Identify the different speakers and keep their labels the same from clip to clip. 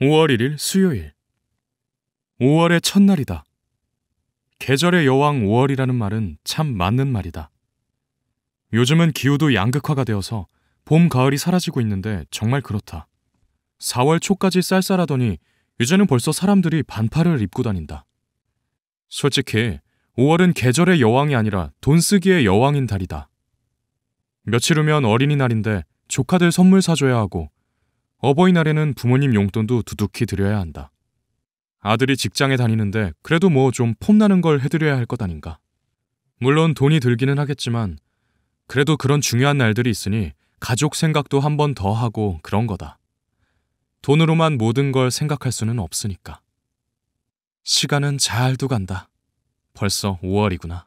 Speaker 1: 5월 1일 수요일 5월의 첫날이다. 계절의 여왕 5월이라는 말은 참 맞는 말이다. 요즘은 기후도 양극화가 되어서 봄, 가을이 사라지고 있는데 정말 그렇다. 4월 초까지 쌀쌀하더니 이제는 벌써 사람들이 반팔을 입고 다닌다. 솔직히 5월은 계절의 여왕이 아니라 돈 쓰기의 여왕인 달이다. 며칠 후면 어린이날인데 조카들 선물 사줘야 하고 어버이날에는 부모님 용돈도 두둑히 드려야 한다. 아들이 직장에 다니는데 그래도 뭐 좀 폼나는 걸 해드려야 할 것 아닌가. 물론 돈이 들기는 하겠지만 그래도 그런 중요한 날들이 있으니 가족 생각도 한 번 더 하고 그런 거다. 돈으로만 모든 걸 생각할 수는 없으니까. 시간은 잘도 간다. 벌써 5월이구나.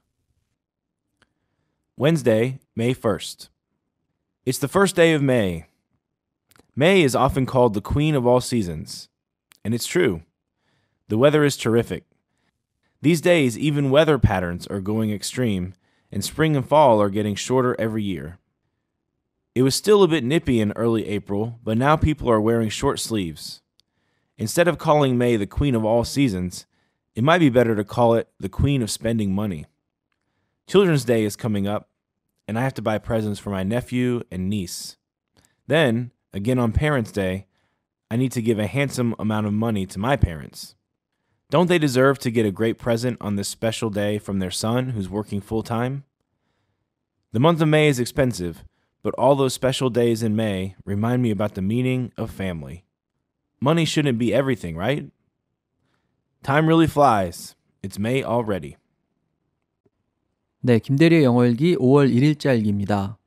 Speaker 2: Wednesday, May 1st. It's the first day of May, May is often called the queen of all seasons, and it's true. The weather is terrific. These days, even weather patterns are going extreme, and spring and fall are getting shorter every year. It was still a bit nippy in early April, but now people are wearing short sleeves. Instead of calling May the queen of all seasons, it might be better to call it the queen of spending money. Children's Day is coming up, and I have to buy presents for my nephew and niece. Then, again on Parents' Day, I need to give a handsome amount of money to my parents. Don't they deserve to get a great present on this special day from their son who's working full time? The month of May is expensive, but all those special days in May remind me about the meaning of family. Money shouldn't be everything, right? Time really flies. It's May already.
Speaker 3: 네, 김대리의 영어 일기 5월 1일자 일기입니다.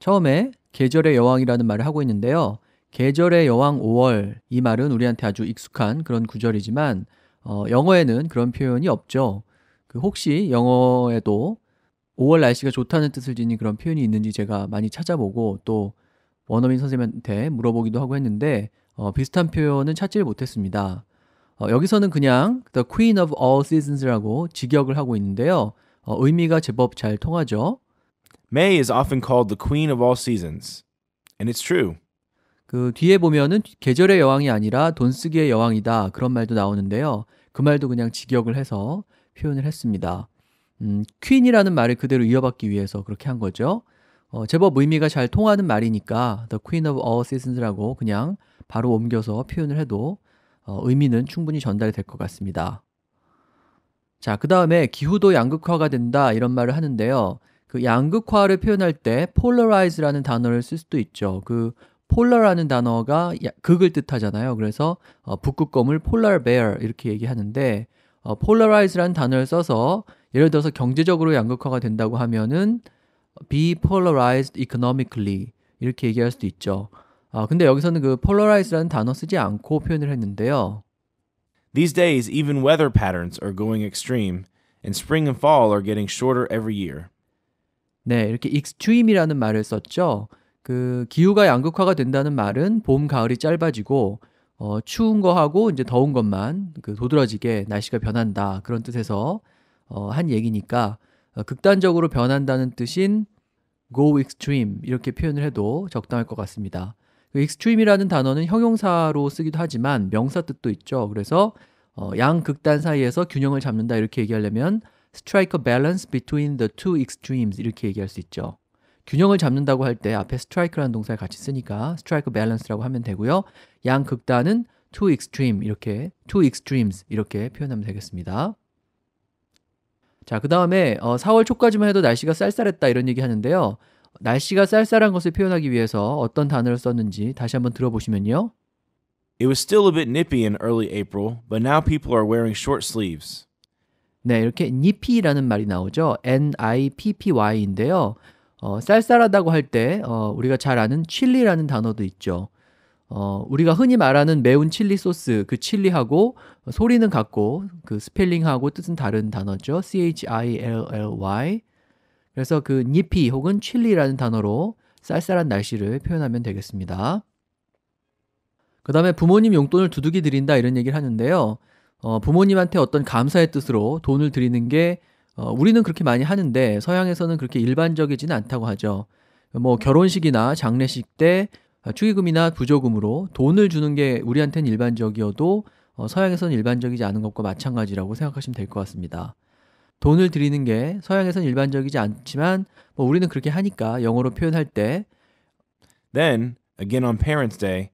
Speaker 3: 처음에 계절의 여왕이라는 말을 하고 있는데요. 계절의 여왕 5월 이 말은 우리한테 아주 익숙한 그런 구절이지만 어, 영어에는 그런 표현이 없죠. 그 혹시 영어에도 5월 날씨가 좋다는 뜻을 지닌 그런 표현이 있는지 제가 많이 찾아보고 또 원어민 선생님한테 물어보기도 하고 했는데 어, 비슷한 표현은 찾지를 못했습니다. 어, 여기서는 그냥 The Queen of All Seasons라고 직역을 하고 있는데요. 어, 의미가 제법 잘 통하죠.
Speaker 4: May is often called the queen of all seasons. And it's true. 그
Speaker 3: 뒤에 보면은 계절의 여왕이 아니라 돈 쓰기의 여왕이다 그런 말도 나오는데요. 그 말도 그냥 직역을 해서 표현을 했습니다. 음, 퀸이라는 말을 그대로 이어받기 위해서 그렇게 한 거죠. 어, 제법 의미가 잘 통하는 말이니까 The Queen of All Seasons라고 그냥 바로 옮겨서 표현을 해도 어, 의미는 충분히 전달이 될 것 같습니다. 자, 그 다음에 기후도 양극화가 된다 이런 말을 하는데요. 그 양극화를 표현할 때 polarize라는 단어를 쓸 수도 있죠. 그 폴라라는 단어가 야, 극을 뜻하잖아요. 그래서 어, 북극곰을 polar bear 이렇게 얘기하는데 어, polarize라는 단어를 써서 예를 들어서 경제적으로 양극화가 된다고 하면은 be polarized economically 이렇게 얘기할 수도 있죠. 아, 근데 여기서는 그 polarize라는 단어 쓰지 않고 표현을 했는데요. These days even
Speaker 4: weather patterns are going extreme and spring and fall are getting shorter every year.
Speaker 3: 네, 이렇게 익스트림이라는 말을 썼죠. 그 기후가 양극화가 된다는 말은 봄, 가을이 짧아지고 어, 추운 거하고 이제 더운 것만 그 도드라지게 날씨가 변한다 그런 뜻에서 어, 한 얘기니까 어, 극단적으로 변한다는 뜻인 go extreme 이렇게 표현을 해도 적당할 것 같습니다. 그익스트림이라는 단어는 형용사로 쓰기도 하지만 명사 뜻도 있죠. 그래서 어, 양 극단 사이에서 균형을 잡는다 이렇게 얘기하려면 strike a balance between the two extremes 이렇게 얘기할 수 있죠. 균형을 잡는다고 할 때 앞에 strike라는 동사를 같이 쓰니까 strike a balance라고 하면 되고요. 양 극단은 two extreme 이렇게 two extremes 이렇게 표현하면 되겠습니다. 자, 그 다음에 어, 4월 초까지만 해도 날씨가 쌀쌀했다 이런 얘기 하는데요. 날씨가 쌀쌀한 것을 표현하기 위해서 어떤 단어를 썼는지 다시 한번
Speaker 4: 들어보시면요. It was still a bit nippy in early April, but now people are wearing short
Speaker 3: sleeves. 네, 이렇게 nippy라는 말이 나오죠. N-I-P-P-Y인데요. 어, 쌀쌀하다고 할때 어, 우리가 잘 아는 칠리라는 단어도 있죠. 어, 우리가 흔히 말하는 매운 칠리 소스, 그 칠리하고 어, 소리는 같고 그 스펠링하고 뜻은 다른 단어죠. C-H-I-L-L-Y. 그래서 그 니피 혹은 칠리라는 단어로 쌀쌀한 날씨를 표현하면 되겠습니다. 그 다음에 부모님 용돈을 두둑이 드린다 이런 얘기를 하는데요. 어, 부모님한테 어떤 감사의 뜻으로 돈을 드리는 게 어, 우리는 그렇게 많이 하는데 서양에서는 그렇게 일반적이지는 않다고 하죠. 뭐 결혼식이나 장례식 때 축의금이나 부조금으로 돈을 주는 게 우리한테는 일반적이어도 어, 서양에서는 일반적이지 않은 것과 마찬가지라고 생각하시면 될 것 같습니다. 돈을 드리는 게 서양에서는 일반적이지 않지만 뭐 우리는 그렇게 하니까 영어로 표현할 때 Then again on parents day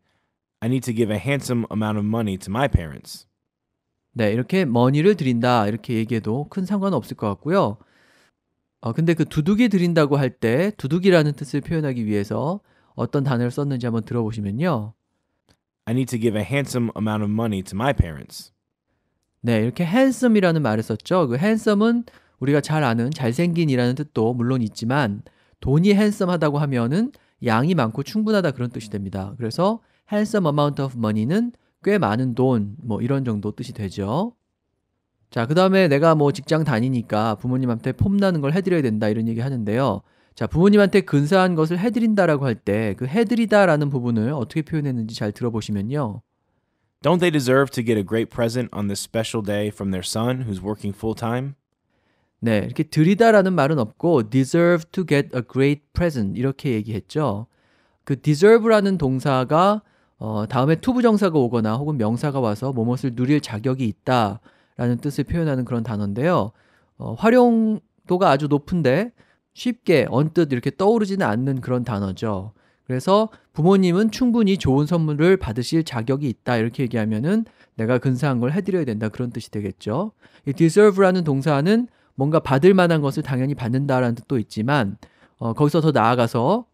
Speaker 4: I need to give a handsome amount of money to my parents. 네, 이렇게
Speaker 3: 머니를 드린다 이렇게 얘기해도 큰 상관은 없을 것 같고요. 어, 근데 그 두둑이 드린다고 할 때 두둑이라는 뜻을 표현하기 위해서 어떤 단어를 썼는지 한번 들어보시면요.
Speaker 4: I need to give a handsome amount of money to my parents. 네, 이렇게
Speaker 3: handsome이라는 말을 썼죠. 그 handsome은 우리가 잘 아는 잘생긴이라는 뜻도 물론 있지만 돈이 handsome하다고 하면은 양이 많고 충분하다 그런 뜻이 됩니다. 그래서 handsome amount of money는 꽤 많은 돈, 뭐 이런 정도 뜻이 되죠. 자, 그 다음에 내가 뭐 직장 다니니까 부모님한테 폼나는 걸 해드려야 된다 이런 얘기 하는데요. 자, 부모님한테 근사한 것을 해드린다라고 할 때 그 해드리다라는 부분을 어떻게 표현했는지 잘 들어보시면요.
Speaker 2: Don't they deserve to get a great present on this special day from
Speaker 3: their son who's working full time? 네, 이렇게 드리다라는 말은 없고 deserve to get a great present 이렇게 얘기했죠. 그 deserve라는 동사가 어, 다음에 투부정사가 오거나 혹은 명사가 와서 뭐뭇을 누릴 자격이 있다라는 뜻을 표현하는 그런 단어인데요. 어, 활용도가 아주 높은데 쉽게 언뜻 이렇게 떠오르지는 않는 그런 단어죠. 그래서 부모님은 충분히 좋은 선물을 받으실 자격이 있다 이렇게 얘기하면은 내가 근사한 걸 해드려야 된다 그런 뜻이 되겠죠. 이 deserve라는 동사는 뭔가 받을 만한 것을 당연히 받는다라는 뜻도 있지만 어, 거기서 더 나아가서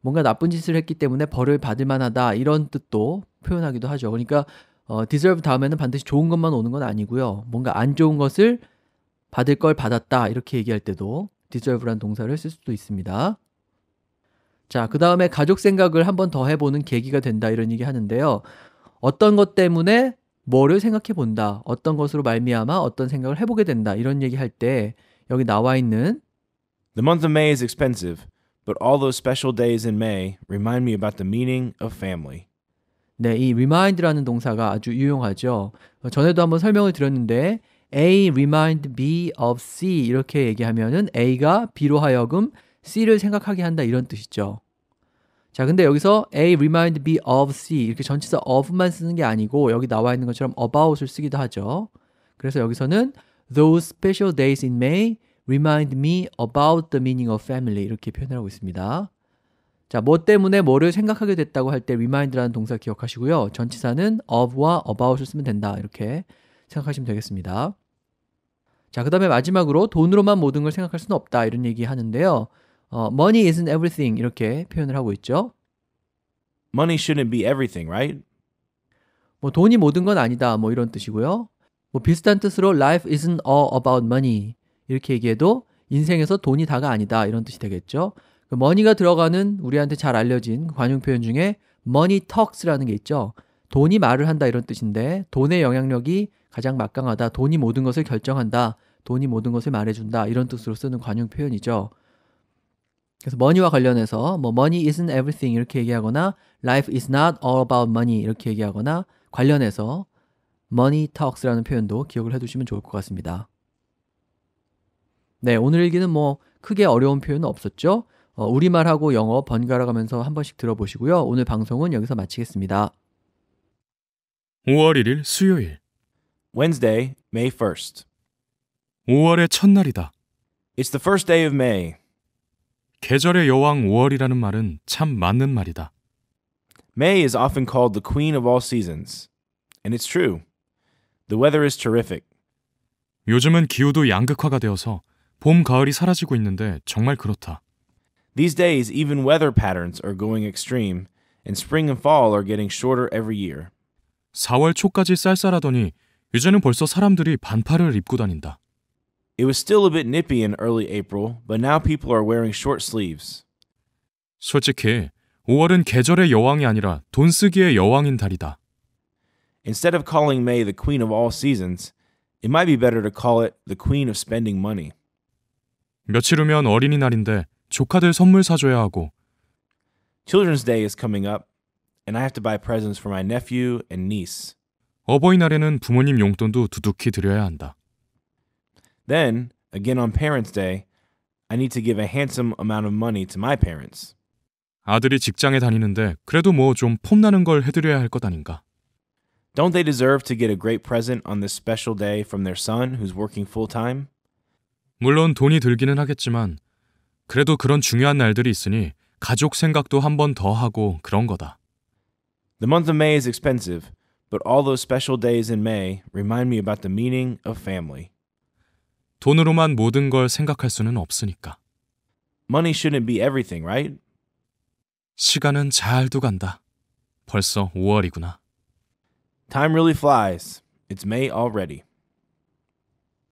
Speaker 3: 뭔가 나쁜 짓을 했기 때문에 벌을 받을 만하다 이런 뜻도 표현하기도 하죠. 그러니까 어, deserve 다음에는 반드시 좋은 것만 오는 건 아니고요. 뭔가 안 좋은 것을 받을 걸 받았다 이렇게 얘기할 때도 deserve란 동사를 쓸 수도 있습니다. 자, 그 다음에 가족 생각을 한번 더 해보는 계기가 된다 이런 얘기 하는데요. 어떤 것 때문에 뭐를 생각해 본다, 어떤 것으로 말미암아 어떤 생각을 해보게 된다 이런 얘기 할 때 여기 나와 있는 The month of May is
Speaker 4: expensive. But all those special days in May remind me about the meaning of family.
Speaker 3: 네, 이 remind라는 동사가 아주 유용하죠. 전에도 한번 설명을 드렸는데 A remind B of C 이렇게 얘기하면은 A가 B로 하여금 C를 생각하게 한다 이런 뜻이죠. 자, 근데 여기서 A remind B of C 이렇게 전치사 of만 쓰는 게 아니고 여기 나와 있는 것처럼 about을 쓰기도 하죠. 그래서 여기서는 those special days in May Remind me about the meaning of family 이렇게 표현하고 있습니다. 자, 뭐 때문에 뭐를 생각하게 됐다고 할 때 remind라는 동사 기억하시고요. 전치사는 of와 about을 쓰면 된다. 이렇게 생각하시면 되겠습니다. 자, 그 다음에 마지막으로 돈으로만 모든 걸 생각할 수는 없다. 이런 얘기 하는데요. 어, money isn't everything 이렇게 표현을 하고 있죠. Money shouldn't be everything, right? 뭐 돈이 모든 건 아니다. 뭐 이런 뜻이고요. 뭐 비슷한 뜻으로 life isn't all about money. 이렇게 얘기해도 인생에서 돈이 다가 아니다 이런 뜻이 되겠죠. 그 머니가 들어가는 우리한테 잘 알려진 그 관용 표현 중에 머니 n e y 라는게 있죠. 돈이 말을 한다 이런 뜻인데 돈의 영향력이 가장 막강하다. 돈이 모든 것을 결정한다. 돈이 모든 것을 말해준다. 이런 뜻으로 쓰는 관용 표현이죠. 그래서 머니와 관련해서 뭐 money isn't everything 이렇게 얘기하거나 life is not all about money 이렇게 얘기하거나 관련해서 money talks라는 표현도 기억을 해두시면 좋을 것 같습니다. 네, 오늘 일기는 뭐 크게 어려운 표현은 없었죠? 어, 우리말하고 영어 번갈아 가면서 한 번씩 들어보시고요. 오늘 방송은 여기서 마치겠습니다.
Speaker 2: 5월 1일 수요일 Wednesday, May 1st. 5월의 첫날이다. It's the first day of May.
Speaker 1: 계절의 여왕 5월이라는 말은 참 맞는
Speaker 2: 말이다. May is often called the queen of all seasons. And it's true. The weather is terrific.
Speaker 1: 요즘은 기후도 양극화가 되어서 봄, 가을이 사라지고 있는데 정말 그렇다.
Speaker 2: These days even weather patterns are going extreme and spring and fall are getting shorter every year. 4월
Speaker 1: 초까지 쌀쌀하더니 이제는 벌써 사람들이 반팔을 입고 다닌다.
Speaker 2: It was still a bit nippy in early April, but now people are wearing short sleeves.
Speaker 1: 솔직히 5월은 계절의 여왕이 아니라 돈 쓰기의 여왕인 달이다.
Speaker 2: Instead of calling May the queen of all seasons, it might be better to call it the queen of spending money.
Speaker 1: 며칠 후면 어린이날인데 조카들 선물 사줘야 하고.
Speaker 2: Children's Day is coming up, and I have to buy presents for my nephew and niece.
Speaker 1: 어버이날에는 부모님 용돈도 두둑히 드려야 한다.
Speaker 2: Then, again on Parents' Day, I need to give a handsome amount of money to my parents. 아들이 직장에 다니는데 그래도 뭐
Speaker 1: 좀 폼나는 걸 해드려야 할 것 아닌가.
Speaker 2: Don't they deserve to get a great present on this special day from their son who's working full time?
Speaker 1: 물론 돈이 들기는 하겠지만 그래도 그런 중요한 날들이 있으니 가족 생각도 한 번 더 하고 그런 거다.
Speaker 2: The month of May is expensive, but all those special days in May remind me about the meaning of family.
Speaker 1: 돈으로만 모든 걸 생각할 수는 없으니까. Money shouldn't
Speaker 2: be everything, right? 시간은
Speaker 1: 잘도 간다. 벌써
Speaker 2: 5월이구나. Time really flies. It's May already.